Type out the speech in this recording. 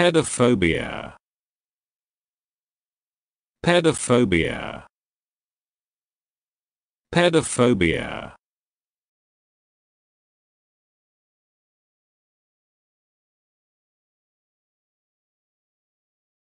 Pedophobia. Pedophobia. Pedophobia.